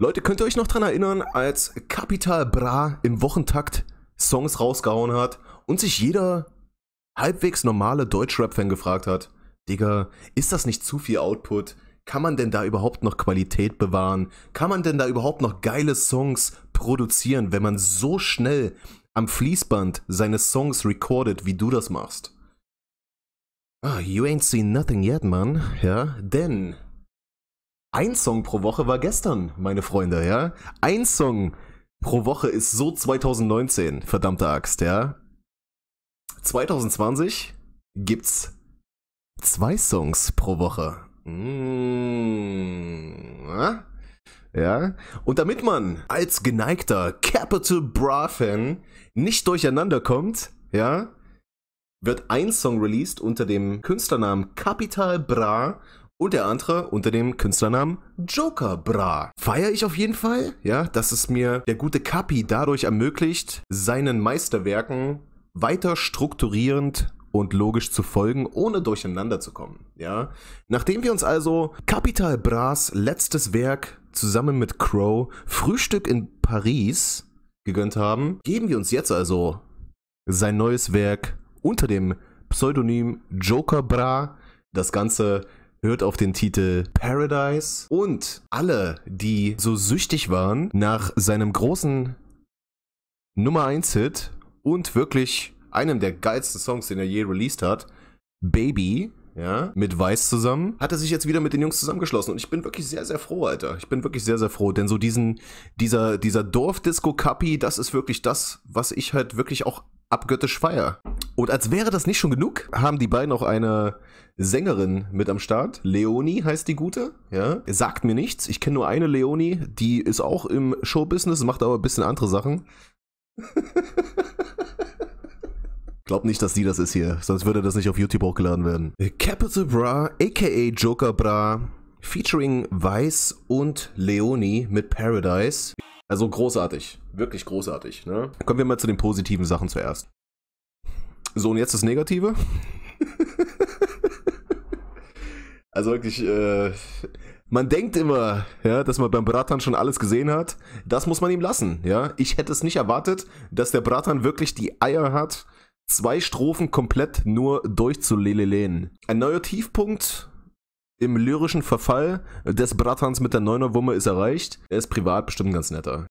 Leute, könnt ihr euch noch dran erinnern, als Capital Bra im Wochentakt Songs rausgehauen hat und sich jeder halbwegs normale Deutschrap-Fan gefragt hat, Digga, ist das nicht zu viel Output? Kann man denn da überhaupt noch Qualität bewahren? Kann man denn da überhaupt noch geile Songs produzieren, wenn man so schnell am Fließband seine Songs recordet, wie du das machst? Ah, you ain't seen nothing yet, man. Ja, denn ein Song pro Woche war gestern, meine Freunde, ja? Ein Song pro Woche ist so 2019, verdammte Axt, ja? 2020 gibt's zwei Songs pro Woche. Mmh. Ja? Und damit man als geneigter Capital Bra-Fan nicht durcheinander kommt, ja, wird ein Song released unter dem Künstlernamen Capital Bra und der andere unter dem Künstlernamen Joker Bra. Feiere ich auf jeden Fall, ja, dass es mir der gute Kapi dadurch ermöglicht, seinen Meisterwerken weiter strukturierend und logisch zu folgen, ohne durcheinander zu kommen, ja. Nachdem wir uns also Capital Bras letztes Werk zusammen mit Crow Frühstück in Paris gegönnt haben, geben wir uns jetzt also sein neues Werk unter dem Pseudonym Joker Bra das Ganze hört auf den Titel Paradise und alle, die so süchtig waren nach seinem großen Nummer 1 Hit und wirklich einem der geilsten Songs, den er je released hat, Baby, ja, mit Weiß zusammen, hat er sich jetzt wieder mit den Jungs zusammengeschlossen. Und ich bin wirklich sehr, sehr froh, Alter. Ich bin wirklich sehr, sehr froh. Denn so diesen, dieser, dieser Dorfdisco-Kappi, das ist wirklich das, was ich halt wirklich auch abgöttisch feier. Und als wäre das nicht schon genug, haben die beiden auch eine Sängerin mit am Start. Leonie heißt die gute, ja. Sagt mir nichts. Ich kenne nur eine Leonie, die ist auch im Showbusiness, macht aber ein bisschen andere Sachen. Glaub nicht, dass die das ist hier, sonst würde das nicht auf YouTube hochgeladen werden. Capital Bra, aka Joker Bra, featuring Weiß und Leonie mit Paradise. Also großartig, wirklich großartig. Ne? Kommen wir mal zu den positiven Sachen zuerst. So, und jetzt das Negative. also wirklich, äh, man denkt immer, ja, dass man beim Bratan schon alles gesehen hat. Das muss man ihm lassen, ja. Ich hätte es nicht erwartet, dass der Bratan wirklich die Eier hat, zwei Strophen komplett nur durchzulelelen. Ein neuer Tiefpunkt im lyrischen Verfall des Bratans mit der Neuner Wumme ist erreicht. Er ist privat bestimmt ganz netter.